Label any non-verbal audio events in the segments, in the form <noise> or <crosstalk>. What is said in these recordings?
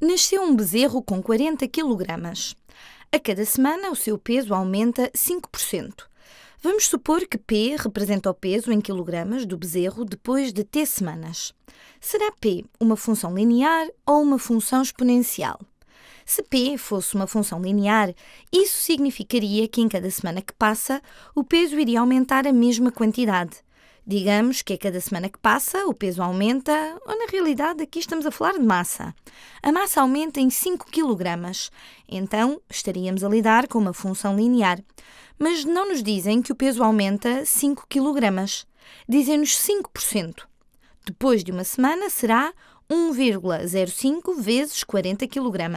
nasceu um bezerro com 40 kg. A cada semana, o seu peso aumenta 5%. Vamos supor que P representa o peso em quilogramas do bezerro depois de T semanas. Será P uma função linear ou uma função exponencial? Se P fosse uma função linear, isso significaria que em cada semana que passa, o peso iria aumentar a mesma quantidade, Digamos que a cada semana que passa o peso aumenta, ou na realidade aqui estamos a falar de massa. A massa aumenta em 5 kg, então estaríamos a lidar com uma função linear. Mas não nos dizem que o peso aumenta 5 kg, dizem-nos 5%. Depois de uma semana será 1,05 vezes 40 kg.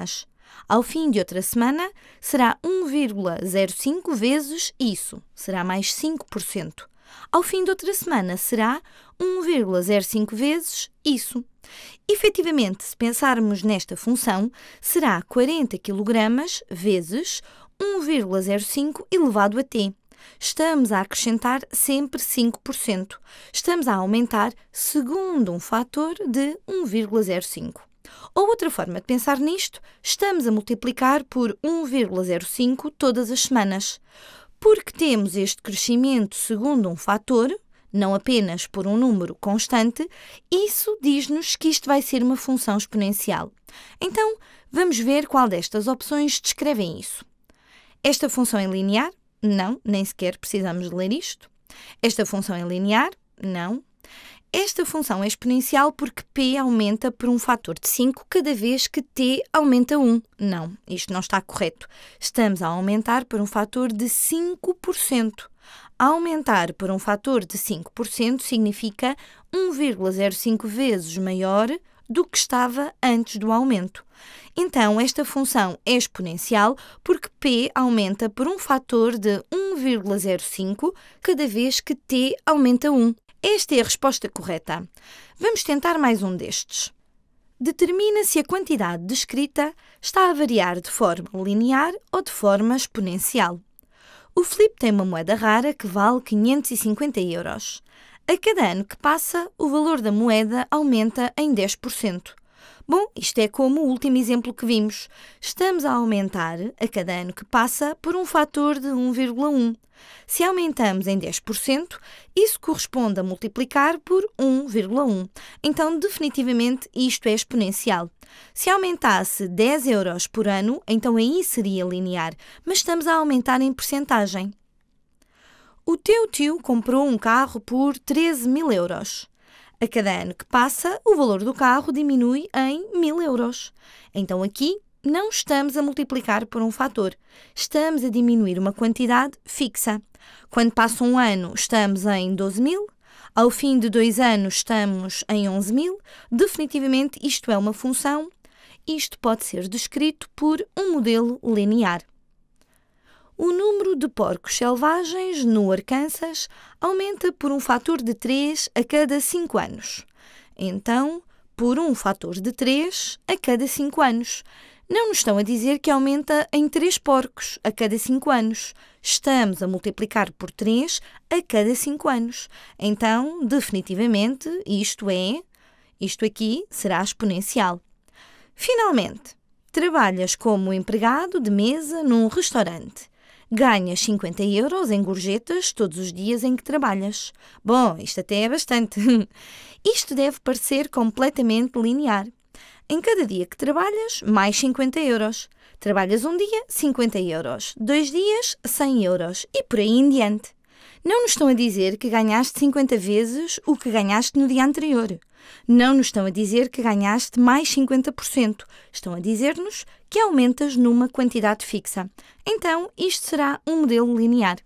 Ao fim de outra semana será 1,05 vezes isso, será mais 5%. Ao fim de outra semana será 1,05 vezes isso. Efetivamente, se pensarmos nesta função, será 40 kg vezes 1,05 elevado a t. Estamos a acrescentar sempre 5%. Estamos a aumentar segundo um fator de 1,05. Ou outra forma de pensar nisto, estamos a multiplicar por 1,05 todas as semanas porque temos este crescimento segundo um fator, não apenas por um número constante, isso diz-nos que isto vai ser uma função exponencial. Então, vamos ver qual destas opções descrevem isso. Esta função é linear? Não, nem sequer precisamos ler isto. Esta função é linear? Não. Esta função é exponencial porque p aumenta por um fator de 5 cada vez que t aumenta 1. Não, isto não está correto. Estamos a aumentar por um fator de 5%. Aumentar por um fator de 5% significa 1,05 vezes maior do que estava antes do aumento. Então, esta função é exponencial porque p aumenta por um fator de 1,05 cada vez que t aumenta 1. Esta é a resposta correta. Vamos tentar mais um destes. Determina se a quantidade descrita está a variar de forma linear ou de forma exponencial. O Flip tem uma moeda rara que vale 550 euros. A cada ano que passa, o valor da moeda aumenta em 10%. Bom, isto é como o último exemplo que vimos. Estamos a aumentar, a cada ano que passa, por um fator de 1,1. Se aumentamos em 10%, isso corresponde a multiplicar por 1,1. Então, definitivamente, isto é exponencial. Se aumentasse 10 euros por ano, então aí seria linear, mas estamos a aumentar em porcentagem O teu tio comprou um carro por 13 mil euros. A cada ano que passa, o valor do carro diminui em 1000 euros. Então aqui não estamos a multiplicar por um fator, estamos a diminuir uma quantidade fixa. Quando passa um ano, estamos em 12 mil. Ao fim de dois anos, estamos em 11 mil. Definitivamente, isto é uma função. Isto pode ser descrito por um modelo linear o número de porcos selvagens no Arkansas aumenta por um fator de 3 a cada 5 anos. Então, por um fator de 3 a cada 5 anos. Não nos estão a dizer que aumenta em 3 porcos a cada 5 anos. Estamos a multiplicar por 3 a cada 5 anos. Então, definitivamente, isto é. Isto aqui será exponencial. Finalmente, trabalhas como empregado de mesa num restaurante Ganhas 50 euros em gorjetas todos os dias em que trabalhas. Bom, isto até é bastante. <laughs> Isto deve parecer completamente linear. Em cada dia que trabalhas, mais 50 euros. Trabalhas um dia, 50 euros. Dois dias, 100 euros. E por aí em diante. Não nos estão a dizer que ganhaste 50 vezes o que ganhaste no dia anterior. Não nos estão a dizer que ganhaste mais 50%. Estão a dizer-nos que aumentas numa quantidade fixa. Então, isto será um modelo linear.